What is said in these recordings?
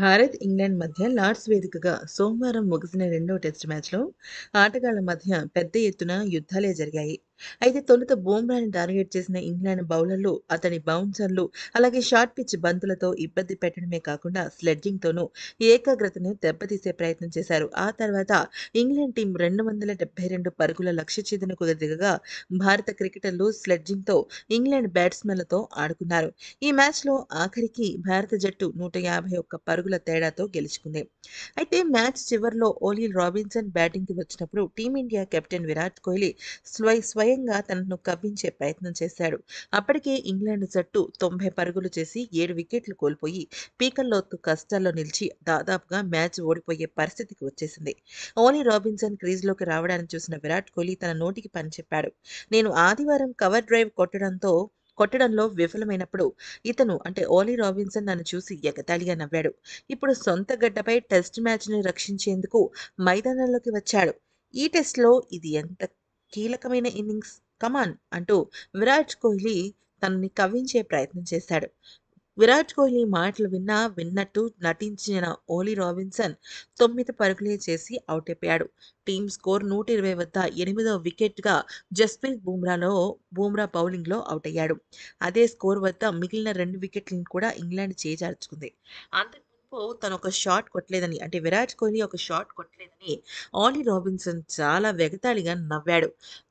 Bharat England మధ్య Lord's వేదికగా సోమవారం ముగిసిన రెండో టెస్ట్ మ్యాచ్లో ఆటగాళ్ల మధ్య పెద్ద ఎత్తున యుద్ధాలే జరిగాయి అయితే తొలుత బూమ్రాని టార్గెట్ చేసిన ఇంగ్లాండ్ బౌలర్లు అతని బౌన్సర్లు అలాగే షార్ట్ పిచ్ బంతులతో ఇబ్బంది పెట్టడమే కాకుండా స్లెడ్జింగ్తోనూ ఏకాగ్రతను దెబ్బతీసే ప్రయత్నం చేశారు ఆ తర్వాత ఇంగ్లాండ్ టీం రెండు వందల డెబ్బై రెండు పరుగుల లక్ష్య ఛేదనకు దిగగా భారత క్రికెటర్లు స్లెడ్జింగ్తో ఇంగ్లాండ్ బ్యాట్స్మెన్లతో ఆడుకున్నారు ఈ మ్యాచ్లో ఆఖరికి భారత జట్టు నూట యాభై ఒక్క పరుగుల తేడాతో గెలుచుకుంది అయితే మ్యాచ్ చివరిలో ఓలీ రాబిన్సన్ బ్యాటింగ్కి వచ్చినప్పుడు టీమిండియా కెప్టెన్ విరాట్ కోహ్లీ స్వై స్వై స్వయంగా తనను కవ్వించే ప్రయత్నం చేశాడు అప్పటికే ఇంగ్లాండ్ జట్టు తొంభై పరుగులు చేసి ఏడు వికెట్లు కోల్పోయి పీకల్లోతు కష్టాల్లో నిలిచి దాదాపుగా మ్యాచ్ ఓడిపోయే పరిస్థితికి వచ్చేసింది ఓలీ రాబిన్సన్ క్రీజ్లోకి రావడానికి చూసిన విరాట్ కోహ్లీ తన నోటికి పని చెప్పాడు నేను ఆదివారం కవర్ డ్రైవ్ కొట్టడంతో కొట్టడంలో విఫలమైనప్పుడు ఇతను అంటే ఓలీ రాబిన్సన్ నన్ను చూసి ఎగతాళిగా నవ్వాడు ఇప్పుడు సొంత గడ్డపై టెస్ట్ మ్యాచ్ని రక్షించేందుకు మైదానంలోకి వచ్చాడు ఈ టెస్ట్లో ఇది ఎంత కీలకమైన ఇన్నింగ్స్ కమాన్ అంటూ విరాట్ కోహ్లీ తనని కవ్వించే ప్రయత్నం చేశాడు విరాట్ కోహ్లీ మాటలు విన్నా విన్నట్టు నటించిన ఓలీ రాబిన్సన్ తొమ్మిది పరుగులే చేసి అవుట్ అయిపోయాడు టీమ్ స్కోర్ నూట ఇరవై వద్ద ఎనిమిదో వికెట్గా జస్ప్రీత్ బూమ్రాలో బూమ్రా బౌలింగ్లో అవుట్ అయ్యాడు అదే స్కోర్ వద్ద మిగిలిన రెండు వికెట్లను కూడా ఇంగ్లాండ్ చేజార్చుకుంది అంత ఎప్పుడు తను ఒక షాట్ కొట్టలేదని అంటే విరాట్ కోహ్లీ ఒక షాట్ కొట్టలేదని ఆలీ రాబిన్సన్ చాలా వెగతాళిగా నవ్వాడు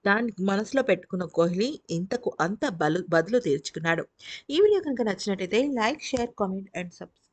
దాన్ని మనసులో పెట్టుకున్న కోహ్లీ ఇంతకు అంత బలు బదులు తీర్చుకున్నాడు ఈ వీడియో కనుక నచ్చినట్టయితే like share comment and subscribe